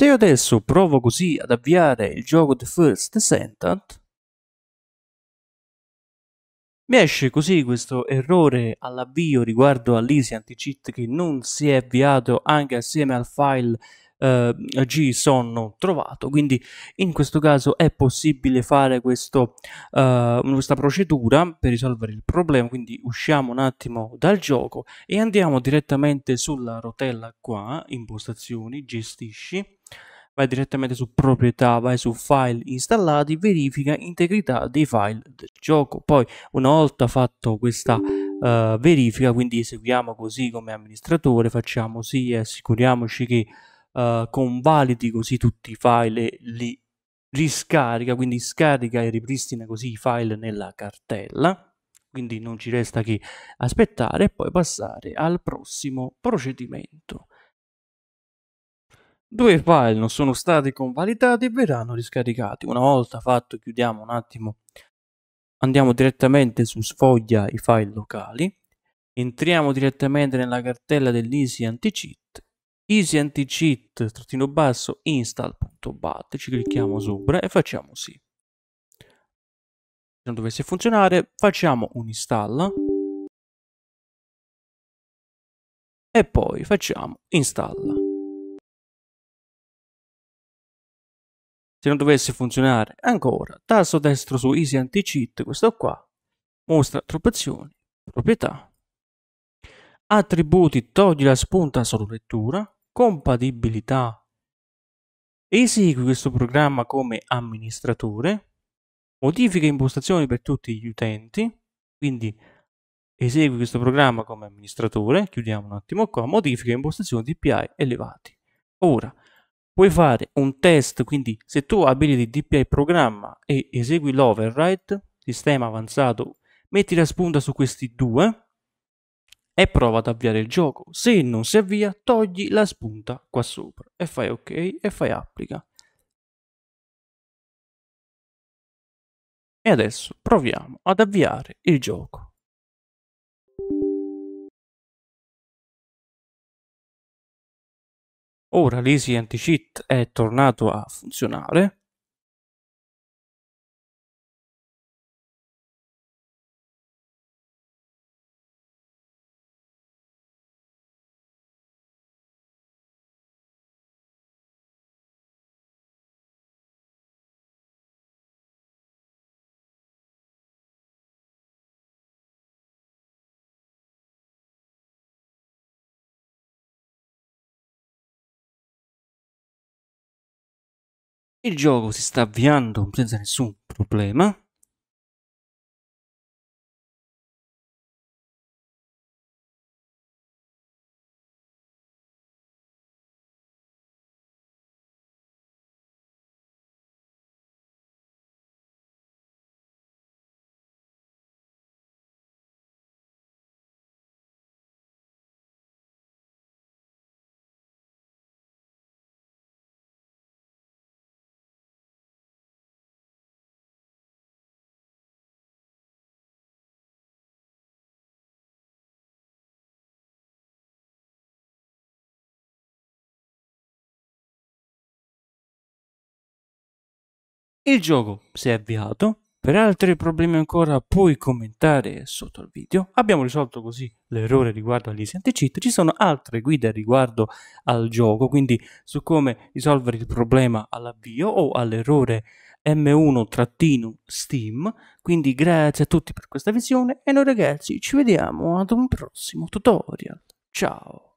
Se io adesso provo così ad avviare il gioco The First Descendant, mi esce così questo errore all'avvio riguardo all'Easy Anti-Cheat che non si è avviato anche assieme al file eh, JSON trovato, quindi in questo caso è possibile fare questo, eh, questa procedura per risolvere il problema, quindi usciamo un attimo dal gioco e andiamo direttamente sulla rotella qua, impostazioni, gestisci, vai direttamente su proprietà, vai su file installati, verifica integrità dei file del gioco. Poi una volta fatto questa uh, verifica, quindi eseguiamo così come amministratore, facciamo sì e assicuriamoci che uh, convalidi così tutti i file e li riscarica, quindi scarica e ripristina così i file nella cartella. Quindi non ci resta che aspettare e poi passare al prossimo procedimento. Due file non sono stati convalidati e verranno riscaricati. Una volta fatto, chiudiamo un attimo. Andiamo direttamente su sfoglia i file locali. Entriamo direttamente nella cartella dell'Easy Anti-Cheat. Easy Anti-Cheat install.bat. Ci clicchiamo sopra e facciamo sì. Se non dovesse funzionare, facciamo un install. E poi facciamo install. se non dovesse funzionare ancora tasto destro su easy anti-cheat questo qua mostra attribuzioni proprietà attributi togli la spunta solo lettura compatibilità esegui questo programma come amministratore modifica impostazioni per tutti gli utenti quindi esegui questo programma come amministratore chiudiamo un attimo qua modifica impostazioni DPI elevati ora puoi fare un test, quindi se tu abiliti DPI programma e esegui l'override, sistema avanzato, metti la spunta su questi due e prova ad avviare il gioco. Se non si avvia, togli la spunta qua sopra e fai ok e fai applica. E adesso proviamo ad avviare il gioco. Ora l'Easy Anti-Cheat è tornato a funzionare Il gioco si sta avviando senza nessun problema Il gioco si è avviato, per altri problemi ancora puoi commentare sotto il video. Abbiamo risolto così l'errore riguardo agli anti-cheat. Ci sono altre guide riguardo al gioco, quindi su come risolvere il problema all'avvio o all'errore M1-Steam. Quindi grazie a tutti per questa visione e noi ragazzi ci vediamo ad un prossimo tutorial. Ciao!